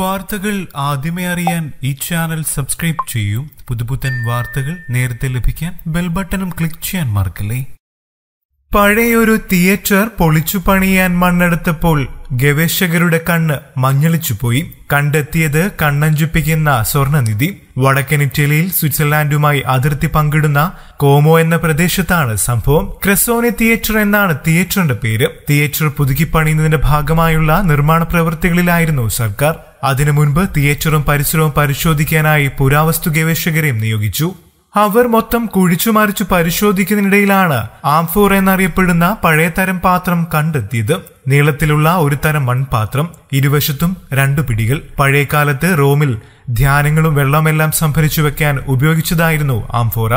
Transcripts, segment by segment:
വാർത്തകൾ ആദ്യമേ അറിയാൻ ഈ ചാനൽ സബ്സ്ക്രൈബ് ചെയ്യൂ പുതുപുത്തൻ വാർത്തകൾ നേരത്തെ ലഭിക്കാൻ ബെൽ ബട്ടണും ക്ലിക്ക് ചെയ്യാൻ മറക്കല്ലേ പഴയൊരു തിയേറ്റർ പൊളിച്ചു പണിയാൻ മണ്ണെടുത്തപ്പോൾ ഗവേഷകരുടെ കണ്ണ് പോയി കണ്ടെത്തിയത് കണ്ണഞ്ചിപ്പിക്കുന്ന സ്വർണനിധി വടക്കൻ ഇറ്റലിയിൽ സ്വിറ്റ്സർലാൻഡുമായി അതിർത്തി പങ്കിടുന്ന കോമോ എന്ന പ്രദേശത്താണ് സംഭവം ക്രെസോനെ തിയേറ്റർ എന്നാണ് തിയേറ്ററിന്റെ പേര് തിയേറ്റർ പുതുക്കി പണിയുന്നതിന്റെ ഭാഗമായുള്ള നിർമ്മാണ പ്രവൃത്തികളിലായിരുന്നു സർക്കാർ അതിനു മുൻപ് തിയേറ്ററും പരിസരവും പരിശോധിക്കാനായി പുരാവസ്തു ഗവേഷകരെയും നിയോഗിച്ചു അവർ മൊത്തം കുഴിച്ചു മറിച്ചു പരിശോധിക്കുന്നതിനിടയിലാണ് ആംഫോർ എന്നറിയപ്പെടുന്ന പഴയ തരം പാത്രം കണ്ടെത്തിയത് നീളത്തിലുള്ള ഒരു തരം മൺപാത്രം ഇരുവശത്തും രണ്ടു പിടികൾ പഴയ കാലത്ത് റോമിൽ ധ്യാനങ്ങളും വെള്ളമെല്ലാം സംഭരിച്ചു വെക്കാൻ ഉപയോഗിച്ചതായിരുന്നു ആംഫോറ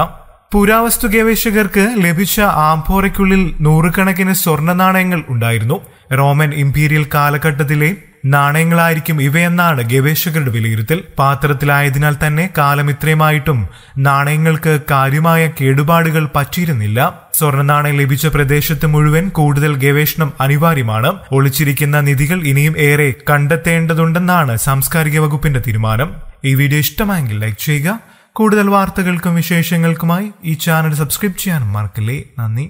പുരാവസ്തു ഗവേഷകർക്ക് ലഭിച്ച ആംഫോറയ്ക്കുള്ളിൽ നൂറുകണക്കിന് സ്വർണ്ണ നാണയങ്ങൾ ഉണ്ടായിരുന്നു റോമൻ ഇംപീരിയൽ കാലഘട്ടത്തിലെ നാണയങ്ങളായിരിക്കും ഇവയെന്നാണ് ഗവേഷകരുടെ വിലയിരുത്തൽ പാത്രത്തിലായതിനാൽ തന്നെ കാലം ഇത്രയുമായിട്ടും നാണയങ്ങൾക്ക് കാര്യമായ കേടുപാടുകൾ പറ്റിയിരുന്നില്ല സ്വർണ്ണനാണയം ലഭിച്ച പ്രദേശത്ത് മുഴുവൻ കൂടുതൽ ഗവേഷണം അനിവാര്യമാണ് ഒളിച്ചിരിക്കുന്ന നിധികൾ ഇനിയും ഏറെ കണ്ടെത്തേണ്ടതുണ്ടെന്നാണ് സാംസ്കാരിക വകുപ്പിന്റെ തീരുമാനം ഈ വീഡിയോ ഇഷ്ടമായെങ്കിൽ ലൈക്ക് ചെയ്യുക കൂടുതൽ വാർത്തകൾക്കും വിശേഷങ്ങൾക്കുമായി ഈ ചാനൽ സബ്സ്ക്രൈബ് ചെയ്യാനും മറക്കില്ലേ നന്ദി